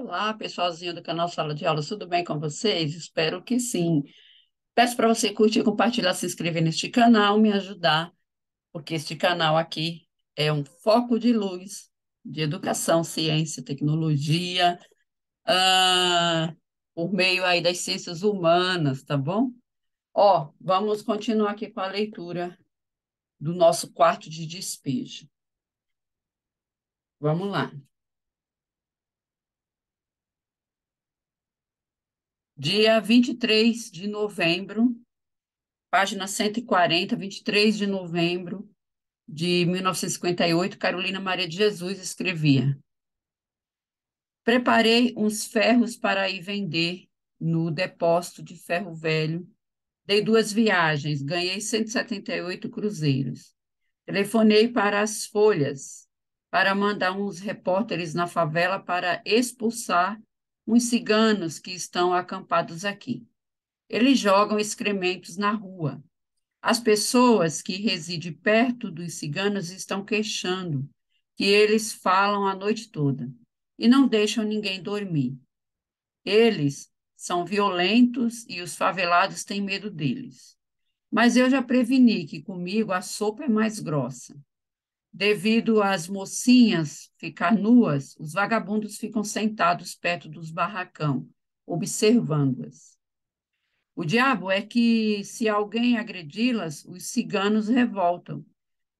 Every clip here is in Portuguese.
Olá, pessoalzinho do canal Sala de Aulas, tudo bem com vocês? Espero que sim. Peço para você curtir, compartilhar, se inscrever neste canal, me ajudar, porque este canal aqui é um foco de luz de educação, ciência, tecnologia, ah, por meio aí das ciências humanas, tá bom? Ó, vamos continuar aqui com a leitura do nosso quarto de despejo. Vamos lá. Dia 23 de novembro, página 140, 23 de novembro de 1958, Carolina Maria de Jesus escrevia: Preparei uns ferros para ir vender no depósito de ferro velho. Dei duas viagens, ganhei 178 cruzeiros. Telefonei para as Folhas para mandar uns repórteres na favela para expulsar uns ciganos que estão acampados aqui. Eles jogam excrementos na rua. As pessoas que residem perto dos ciganos estão queixando que eles falam a noite toda e não deixam ninguém dormir. Eles são violentos e os favelados têm medo deles. Mas eu já preveni que comigo a sopa é mais grossa. Devido às mocinhas ficar nuas, os vagabundos ficam sentados perto dos barracão, observando-as. O diabo é que, se alguém agredi-las, os ciganos revoltam,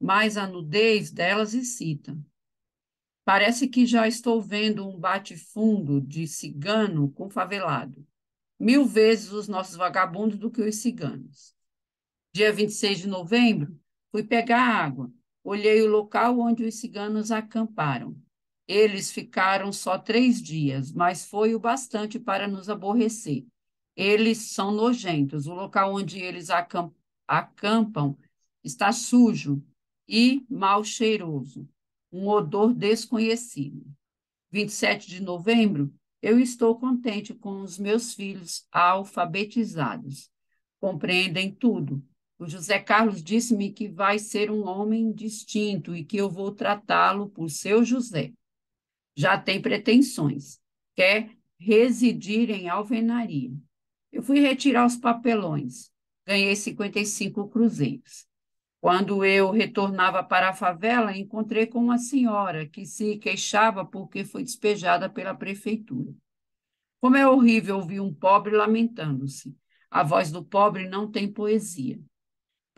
mas a nudez delas excita. Parece que já estou vendo um bate-fundo de cigano com favelado. Mil vezes os nossos vagabundos do que os ciganos. Dia 26 de novembro, fui pegar água Olhei o local onde os ciganos acamparam. Eles ficaram só três dias, mas foi o bastante para nos aborrecer. Eles são nojentos. O local onde eles acampam está sujo e mal cheiroso, um odor desconhecido. 27 de novembro, eu estou contente com os meus filhos alfabetizados. Compreendem tudo, o José Carlos disse-me que vai ser um homem distinto e que eu vou tratá-lo por seu José. Já tem pretensões, quer residir em alvenaria. Eu fui retirar os papelões, ganhei 55 cruzeiros. Quando eu retornava para a favela, encontrei com uma senhora que se queixava porque foi despejada pela prefeitura. Como é horrível ouvir um pobre lamentando-se. A voz do pobre não tem poesia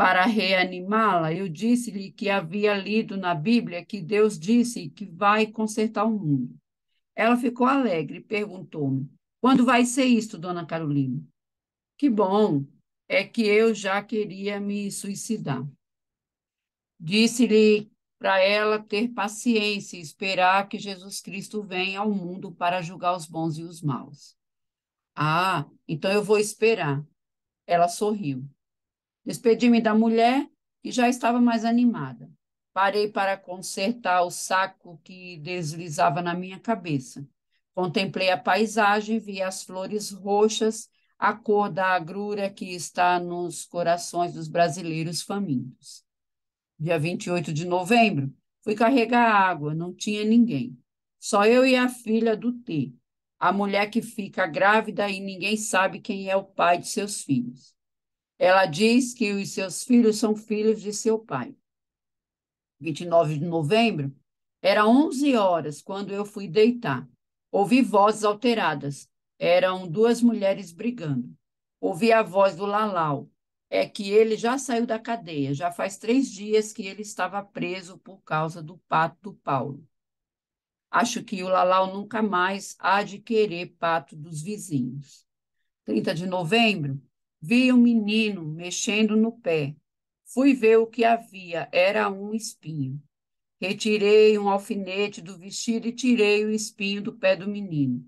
para reanimá-la, eu disse-lhe que havia lido na Bíblia que Deus disse que vai consertar o mundo. Ela ficou alegre e perguntou-me: Quando vai ser isso, dona Carolina? Que bom, é que eu já queria me suicidar. Disse-lhe para ela ter paciência e esperar que Jesus Cristo venha ao mundo para julgar os bons e os maus. Ah, então eu vou esperar. Ela sorriu. Despedi-me da mulher, que já estava mais animada. Parei para consertar o saco que deslizava na minha cabeça. Contemplei a paisagem, vi as flores roxas, a cor da agrura que está nos corações dos brasileiros famintos. Dia 28 de novembro, fui carregar água, não tinha ninguém. Só eu e a filha do T, a mulher que fica grávida e ninguém sabe quem é o pai de seus filhos. Ela diz que os seus filhos são filhos de seu pai. 29 de novembro, era 11 horas quando eu fui deitar. Ouvi vozes alteradas. Eram duas mulheres brigando. Ouvi a voz do Lalau. É que ele já saiu da cadeia. Já faz três dias que ele estava preso por causa do pato do Paulo. Acho que o Lalau nunca mais há de querer pato dos vizinhos. 30 de novembro, Vi um menino mexendo no pé. Fui ver o que havia, era um espinho. Retirei um alfinete do vestido e tirei o espinho do pé do menino.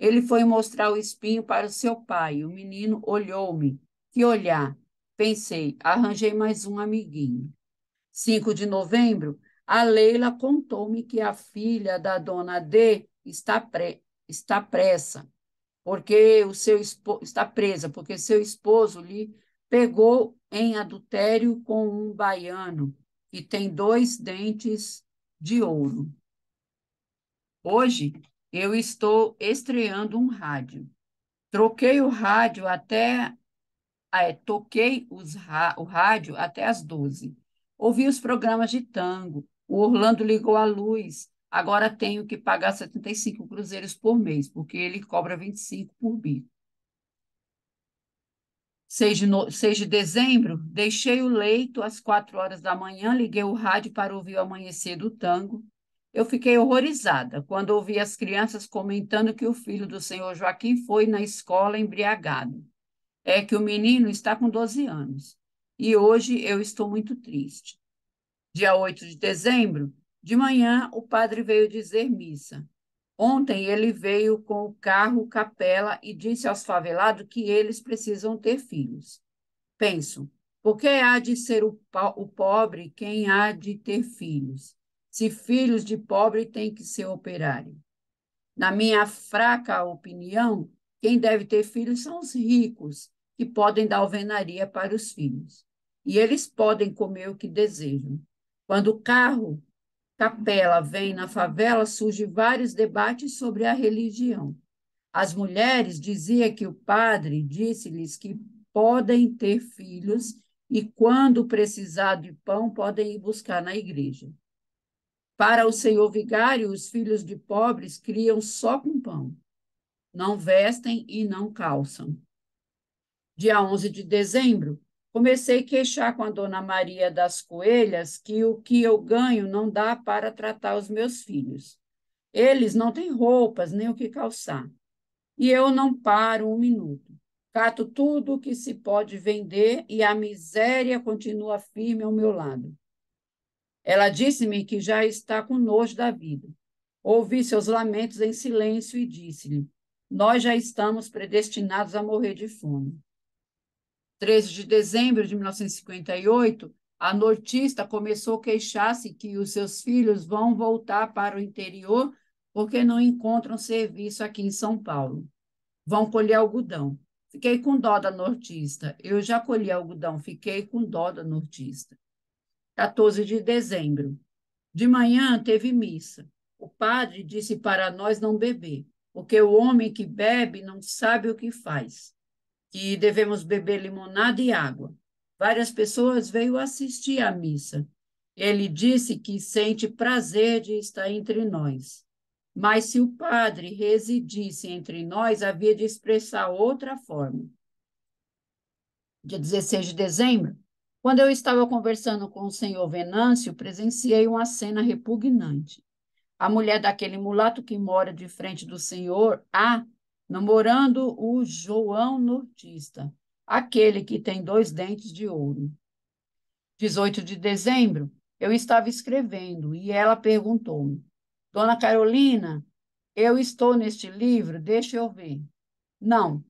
Ele foi mostrar o espinho para o seu pai. O menino olhou-me. Que olhar! Pensei, arranjei mais um amiguinho. 5 de novembro, a Leila contou-me que a filha da dona D está, pre... está pressa porque o seu está presa, porque seu esposo lhe pegou em adultério com um baiano e tem dois dentes de ouro. Hoje eu estou estreando um rádio. Troquei o rádio até é, toquei os, o rádio até as 12. Ouvi os programas de tango. O Orlando ligou a luz agora tenho que pagar 75 cruzeiros por mês, porque ele cobra 25 por bico. 6 de, no... 6 de dezembro, deixei o leito às 4 horas da manhã, liguei o rádio para ouvir o amanhecer do tango. Eu fiquei horrorizada quando ouvi as crianças comentando que o filho do senhor Joaquim foi na escola embriagado. É que o menino está com 12 anos. E hoje eu estou muito triste. Dia 8 de dezembro, de manhã, o padre veio dizer missa. Ontem ele veio com o carro capela e disse aos favelados que eles precisam ter filhos. Penso, por que há de ser o, o pobre quem há de ter filhos? Se filhos de pobre têm que ser operário. Na minha fraca opinião, quem deve ter filhos são os ricos, que podem dar alvenaria para os filhos. E eles podem comer o que desejam. Quando o carro Capela vem na favela, surge vários debates sobre a religião. As mulheres diziam que o padre disse-lhes que podem ter filhos e, quando precisar de pão, podem ir buscar na igreja. Para o senhor vigário, os filhos de pobres criam só com pão. Não vestem e não calçam. Dia 11 de dezembro, Comecei a queixar com a dona Maria das Coelhas que o que eu ganho não dá para tratar os meus filhos. Eles não têm roupas nem o que calçar. E eu não paro um minuto. Cato tudo o que se pode vender e a miséria continua firme ao meu lado. Ela disse-me que já está com nojo da vida. Ouvi seus lamentos em silêncio e disse-lhe: Nós já estamos predestinados a morrer de fome. 13 de dezembro de 1958, a nortista começou a queixar-se que os seus filhos vão voltar para o interior porque não encontram serviço aqui em São Paulo. Vão colher algodão. Fiquei com dó da nortista. Eu já colhi algodão, fiquei com dó da nortista. 14 de dezembro. De manhã teve missa. O padre disse para nós não beber, porque o homem que bebe não sabe o que faz que devemos beber limonada e água. Várias pessoas veio assistir à missa. Ele disse que sente prazer de estar entre nós. Mas se o padre residisse entre nós, havia de expressar outra forma. Dia 16 de dezembro, quando eu estava conversando com o senhor Venâncio, presenciei uma cena repugnante. A mulher daquele mulato que mora de frente do senhor A namorando o João Nortista, aquele que tem dois dentes de ouro. 18 de dezembro, eu estava escrevendo e ela perguntou-me: Dona Carolina, eu estou neste livro, deixa eu ver. Não,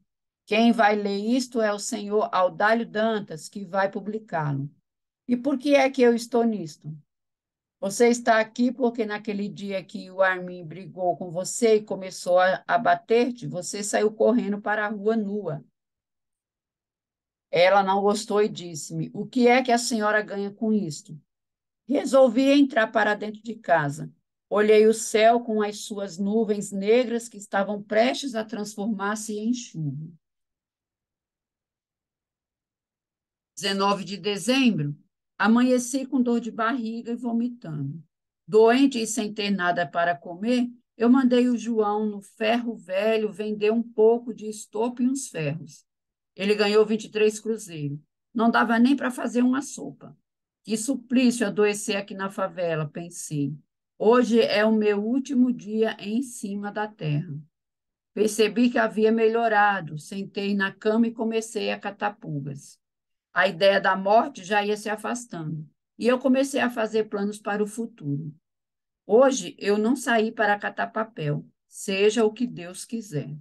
quem vai ler isto é o senhor Audálio Dantas, que vai publicá-lo. E por que é que eu estou nisto? Você está aqui porque naquele dia que o Armin brigou com você e começou a, a bater-te, você saiu correndo para a rua nua. Ela não gostou e disse-me: O que é que a senhora ganha com isto? Resolvi entrar para dentro de casa. Olhei o céu com as suas nuvens negras que estavam prestes a transformar-se em chuva. 19 de dezembro, Amanheci com dor de barriga e vomitando. Doente e sem ter nada para comer, eu mandei o João no ferro velho vender um pouco de estopa e uns ferros. Ele ganhou 23 cruzeiros. Não dava nem para fazer uma sopa. Que suplício adoecer aqui na favela, pensei. Hoje é o meu último dia em cima da terra. Percebi que havia melhorado, sentei na cama e comecei a catapugas a ideia da morte já ia se afastando. E eu comecei a fazer planos para o futuro. Hoje eu não saí para catar papel, seja o que Deus quiser.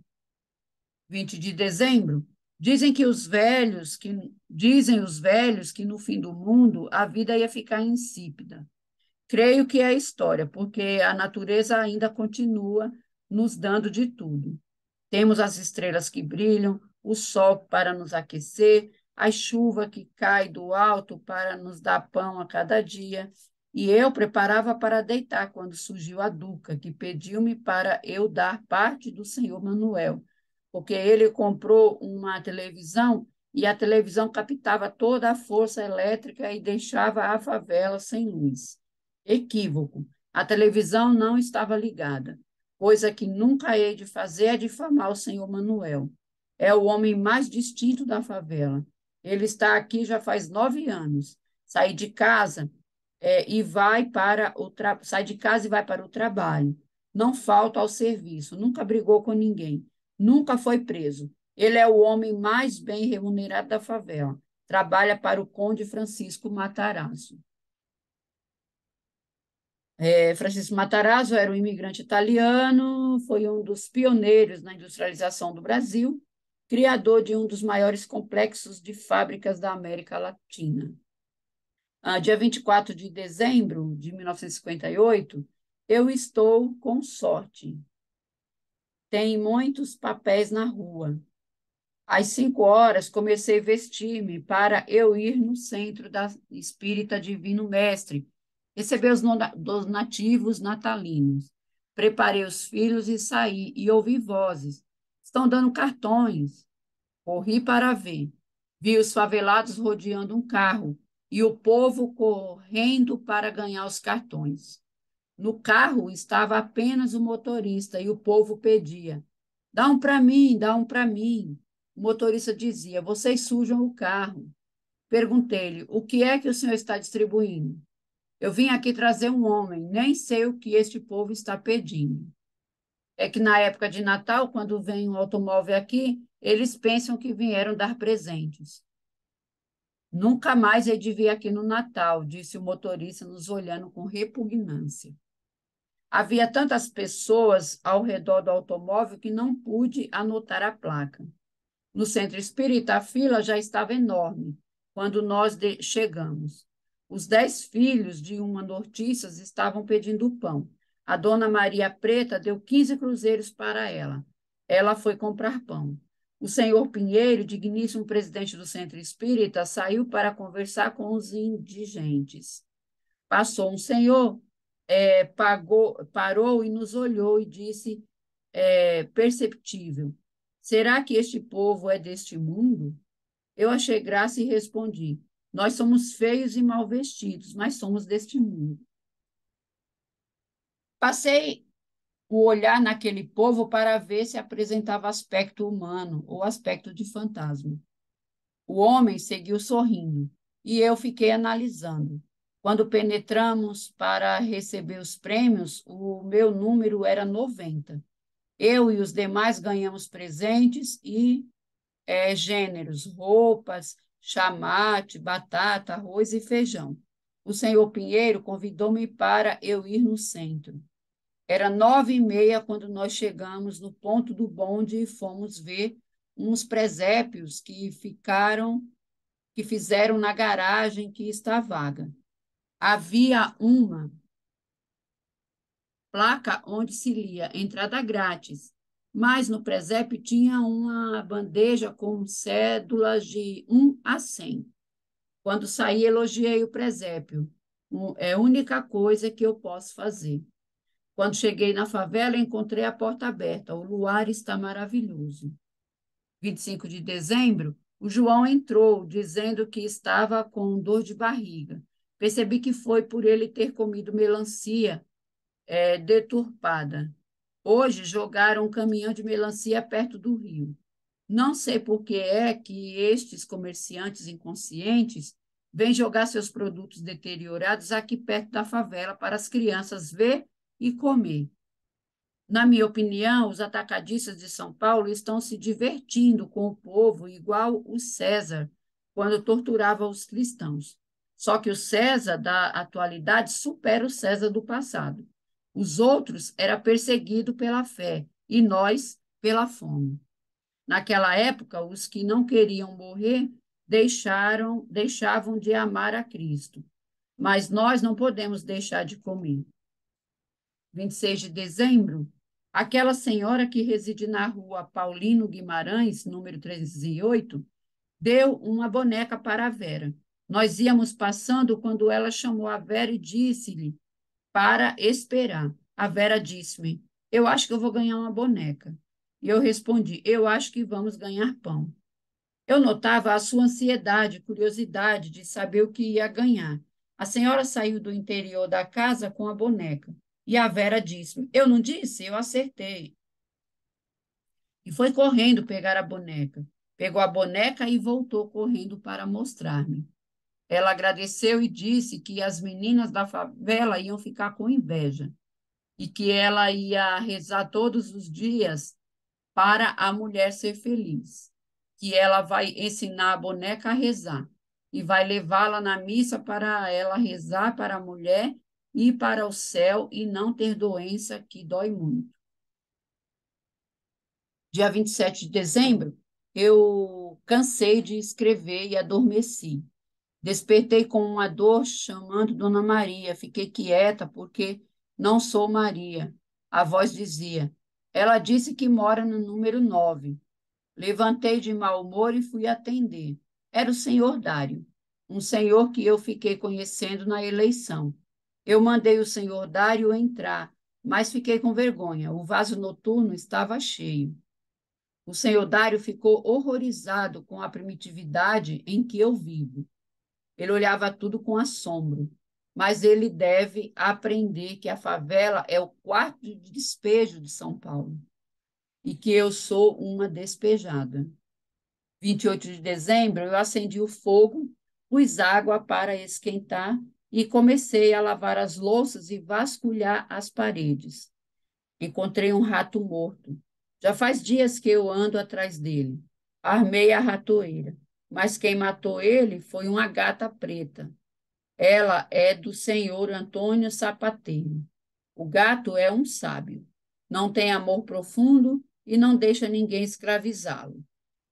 20 de dezembro, dizem que os velhos que dizem os velhos que no fim do mundo a vida ia ficar insípida. Creio que é história, porque a natureza ainda continua nos dando de tudo. Temos as estrelas que brilham, o sol para nos aquecer, a chuva que cai do alto para nos dar pão a cada dia. E eu preparava para deitar quando surgiu a Duca, que pediu-me para eu dar parte do senhor Manuel, porque ele comprou uma televisão e a televisão captava toda a força elétrica e deixava a favela sem luz. Equívoco. A televisão não estava ligada. Coisa que nunca hei de fazer é difamar o senhor Manuel. É o homem mais distinto da favela. Ele está aqui já faz nove anos. Sai de casa é, e vai para o tra... sai de casa e vai para o trabalho. Não falta ao serviço. Nunca brigou com ninguém. Nunca foi preso. Ele é o homem mais bem remunerado da favela. Trabalha para o Conde Francisco Matarazzo. É, Francisco Matarazzo era um imigrante italiano, foi um dos pioneiros na industrialização do Brasil criador de um dos maiores complexos de fábricas da América Latina. Ah, dia 24 de dezembro de 1958, eu estou com sorte. Tem muitos papéis na rua. Às cinco horas, comecei a vestir-me para eu ir no centro da Espírita Divino Mestre, receber os donativos natalinos. Preparei os filhos e saí, e ouvi vozes. Estão dando cartões. Corri para ver. Vi os favelados rodeando um carro e o povo correndo para ganhar os cartões. No carro estava apenas o motorista e o povo pedia: dá um para mim, dá um para mim. O motorista dizia: vocês sujam o carro. Perguntei-lhe: o que é que o senhor está distribuindo? Eu vim aqui trazer um homem, nem sei o que este povo está pedindo é que na época de Natal, quando vem um automóvel aqui, eles pensam que vieram dar presentes. Nunca mais hei de vir aqui no Natal, disse o motorista, nos olhando com repugnância. Havia tantas pessoas ao redor do automóvel que não pude anotar a placa. No centro espírita, a fila já estava enorme quando nós chegamos. Os dez filhos de uma nortista estavam pedindo pão. A dona Maria Preta deu 15 cruzeiros para ela. Ela foi comprar pão. O senhor Pinheiro, digníssimo presidente do Centro Espírita, saiu para conversar com os indigentes. Passou um senhor, é, pagou, parou e nos olhou e disse, é, perceptível, será que este povo é deste mundo? Eu achei graça e respondi, nós somos feios e mal vestidos, mas somos deste mundo. Passei o olhar naquele povo para ver se apresentava aspecto humano ou aspecto de fantasma. O homem seguiu sorrindo e eu fiquei analisando. Quando penetramos para receber os prêmios, o meu número era 90. Eu e os demais ganhamos presentes e é, gêneros, roupas, chamate, batata, arroz e feijão. O senhor Pinheiro convidou-me para eu ir no centro. Era nove e meia quando nós chegamos no ponto do bonde e fomos ver uns presépios que ficaram, que fizeram na garagem que está vaga. Havia uma placa onde se lia entrada grátis, mas no presépio tinha uma bandeja com cédulas de 1 a 100. Quando saí, elogiei o presépio. É a única coisa que eu posso fazer. Quando cheguei na favela, encontrei a porta aberta. O luar está maravilhoso. 25 de dezembro, o João entrou, dizendo que estava com dor de barriga. Percebi que foi por ele ter comido melancia é, deturpada. Hoje jogaram um caminhão de melancia perto do rio. Não sei por que é que estes comerciantes inconscientes vêm jogar seus produtos deteriorados aqui perto da favela para as crianças ver e comer. Na minha opinião, os atacadistas de São Paulo estão se divertindo com o povo, igual o César, quando torturava os cristãos. Só que o César da atualidade supera o César do passado. Os outros era perseguido pela fé e nós pela fome. Naquela época, os que não queriam morrer deixaram, deixavam de amar a Cristo. Mas nós não podemos deixar de comer. 26 de dezembro, aquela senhora que reside na rua Paulino Guimarães, número 308, deu uma boneca para a Vera. Nós íamos passando quando ela chamou a Vera e disse-lhe para esperar. A Vera disse-me: Eu acho que eu vou ganhar uma boneca. E eu respondi: Eu acho que vamos ganhar pão. Eu notava a sua ansiedade, curiosidade de saber o que ia ganhar. A senhora saiu do interior da casa com a boneca. E a Vera disse: Eu não disse, eu acertei. E foi correndo pegar a boneca. Pegou a boneca e voltou correndo para mostrar-me. Ela agradeceu e disse que as meninas da favela iam ficar com inveja e que ela ia rezar todos os dias para a mulher ser feliz, que ela vai ensinar a boneca a rezar e vai levá-la na missa para ela rezar para a mulher ir para o céu e não ter doença que dói muito. Dia 27 de dezembro, eu cansei de escrever e adormeci. Despertei com uma dor chamando Dona Maria. Fiquei quieta porque não sou Maria. A voz dizia: Ela disse que mora no número 9. Levantei de mau humor e fui atender. Era o senhor Dário, um senhor que eu fiquei conhecendo na eleição. Eu mandei o senhor Dário entrar, mas fiquei com vergonha. O vaso noturno estava cheio. O senhor Dário ficou horrorizado com a primitividade em que eu vivo. Ele olhava tudo com assombro, mas ele deve aprender que a favela é o quarto de despejo de São Paulo e que eu sou uma despejada. 28 de dezembro, eu acendi o fogo pus água para esquentar e comecei a lavar as louças e vasculhar as paredes. Encontrei um rato morto. Já faz dias que eu ando atrás dele. Armei a ratoeira, mas quem matou ele foi uma gata preta. Ela é do senhor Antônio Sapateiro. O gato é um sábio. Não tem amor profundo e não deixa ninguém escravizá-lo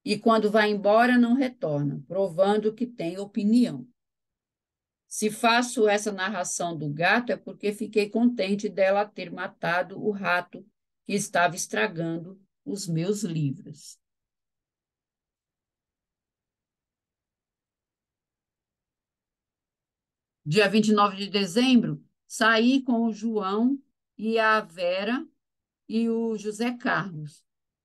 e quando vai embora não retorna, provando que tem opinião. Se faço essa narração do gato é porque fiquei contente dela ter matado o rato que estava estragando os meus livros. Dia 29 de dezembro, saí com o João e a Vera e o José Carlos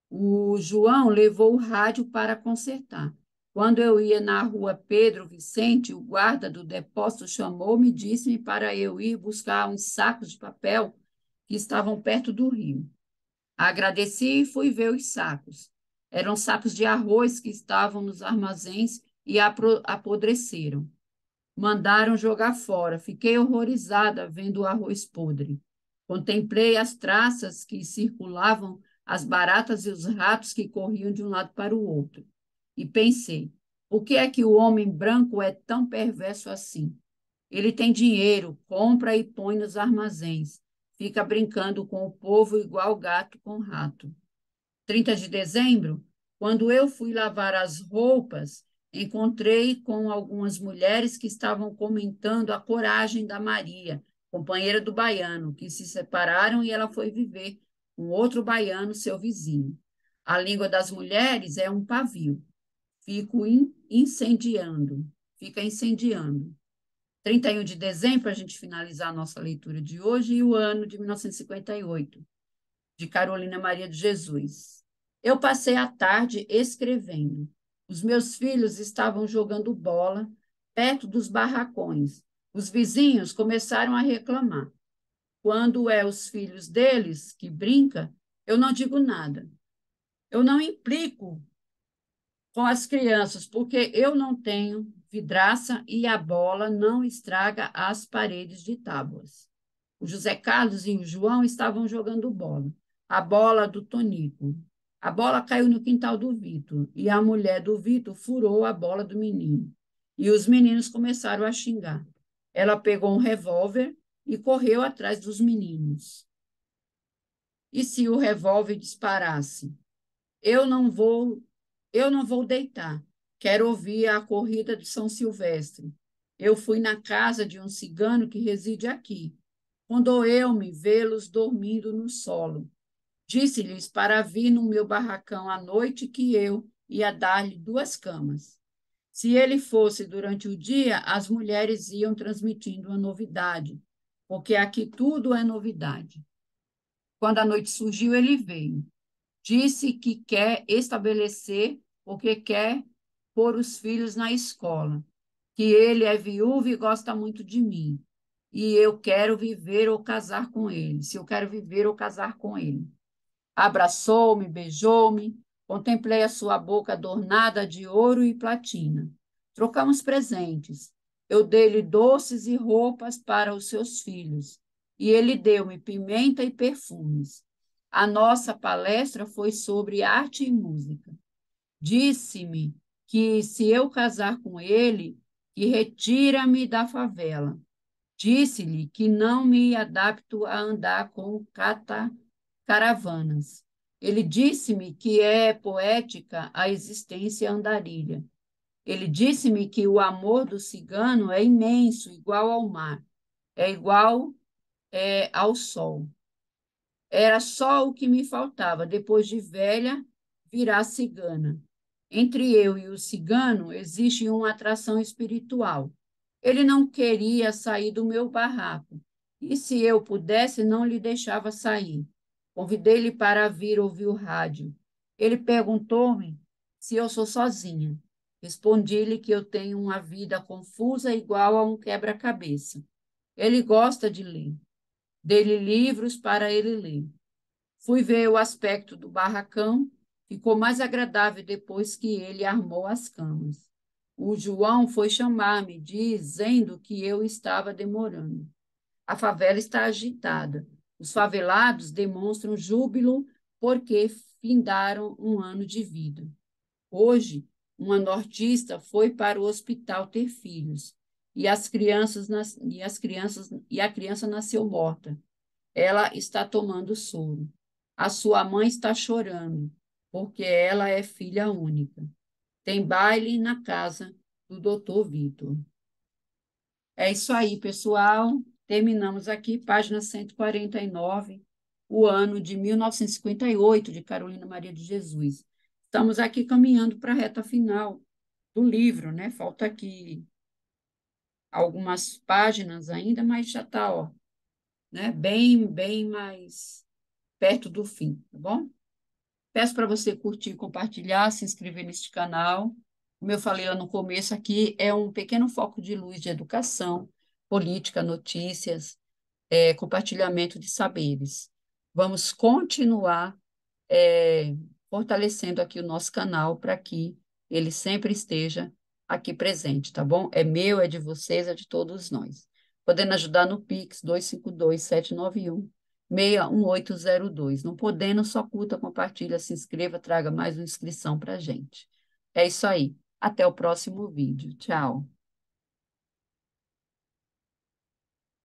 o João levou o rádio para consertar. Quando eu ia na rua Pedro Vicente, o guarda do depósito chamou-me e disse-me para eu ir buscar uns sacos de papel que estavam perto do rio. Agradeci e fui ver os sacos. Eram sacos de arroz que estavam nos armazéns e apodreceram. Mandaram jogar fora. Fiquei horrorizada vendo o arroz podre. Contemplei as traças que circulavam as baratas e os ratos que corriam de um lado para o outro. E pensei: por que é que o homem branco é tão perverso assim? Ele tem dinheiro, compra e põe nos armazéns, fica brincando com o povo igual gato com rato. 30 de dezembro, quando eu fui lavar as roupas, encontrei com algumas mulheres que estavam comentando a coragem da Maria, companheira do baiano, que se separaram e ela foi viver um outro baiano, seu vizinho. A língua das mulheres é um pavio. Fico in, incendiando, fica incendiando. 31 de dezembro, a gente finalizar a nossa leitura de hoje, e o ano de 1958, de Carolina Maria de Jesus. Eu passei a tarde escrevendo. Os meus filhos estavam jogando bola perto dos barracões. Os vizinhos começaram a reclamar. Quando é os filhos deles que brinca, eu não digo nada. Eu não implico com as crianças, porque eu não tenho vidraça e a bola não estraga as paredes de tábuas. O José Carlos e o João estavam jogando bola, a bola do Tonico. A bola caiu no quintal do Vitor e a mulher do Vitor furou a bola do menino. E os meninos começaram a xingar. Ela pegou um revólver e correu atrás dos meninos. E se o revólver disparasse? Eu não vou, eu não vou deitar. Quero ouvir a corrida de São Silvestre. Eu fui na casa de um cigano que reside aqui. Condoeu-me vê-los dormindo no solo. Disse-lhes para vir no meu barracão à noite que eu ia dar-lhe duas camas. Se ele fosse durante o dia, as mulheres iam transmitindo uma novidade, porque aqui tudo é novidade. Quando a noite surgiu, ele veio. Disse que quer estabelecer, porque quer pôr os filhos na escola, que ele é viúvo e gosta muito de mim, e eu quero viver ou casar com ele, se eu quero viver ou casar com ele. Abraçou-me, beijou-me, contemplei a sua boca adornada de ouro e platina. Trocamos presentes, eu dei-lhe doces e roupas para os seus filhos, e ele deu-me pimenta e perfumes. A nossa palestra foi sobre arte e música. Disse-me que se eu casar com ele, que retira-me da favela. Disse-lhe que não me adapto a andar com cata caravanas. Ele disse-me que é poética a existência andarilha ele disse-me que o amor do cigano é imenso, igual ao mar, é igual é, ao sol. Era só o que me faltava. Depois de velha, virá cigana. Entre eu e o cigano existe uma atração espiritual. Ele não queria sair do meu barraco, e se eu pudesse, não lhe deixava sair. Convidei-lhe para vir ouvir o rádio. Ele perguntou-me se eu sou sozinha. Respondi-lhe que eu tenho uma vida confusa igual a um quebra-cabeça. Ele gosta de ler. Dei-lhe livros para ele ler. Fui ver o aspecto do barracão, ficou mais agradável depois que ele armou as camas. O João foi chamar-me, dizendo que eu estava demorando. A favela está agitada. Os favelados demonstram júbilo porque findaram um ano de vida. Hoje, uma nortista foi para o hospital ter filhos e as crianças nas... e as crianças e a criança nasceu morta. Ela está tomando soro. A sua mãe está chorando porque ela é filha única. Tem baile na casa do Dr. Vitor. É isso aí, pessoal. Terminamos aqui, página 149, o ano de 1958 de Carolina Maria de Jesus. Estamos aqui caminhando para a reta final do livro, né? Falta aqui algumas páginas ainda, mas já está, né? Bem, bem mais perto do fim, tá bom? Peço para você curtir, compartilhar, se inscrever neste canal. Como eu falei lá no começo, aqui é um pequeno foco de luz de educação, política, notícias, é, compartilhamento de saberes. Vamos continuar é, fortalecendo aqui o nosso canal para que ele sempre esteja aqui presente, tá bom? É meu, é de vocês, é de todos nós. Podendo ajudar no Pix 252-791. 61802. Não podendo, só curta, compartilha, se inscreva, traga mais uma inscrição para gente. É isso aí. Até o próximo vídeo. Tchau.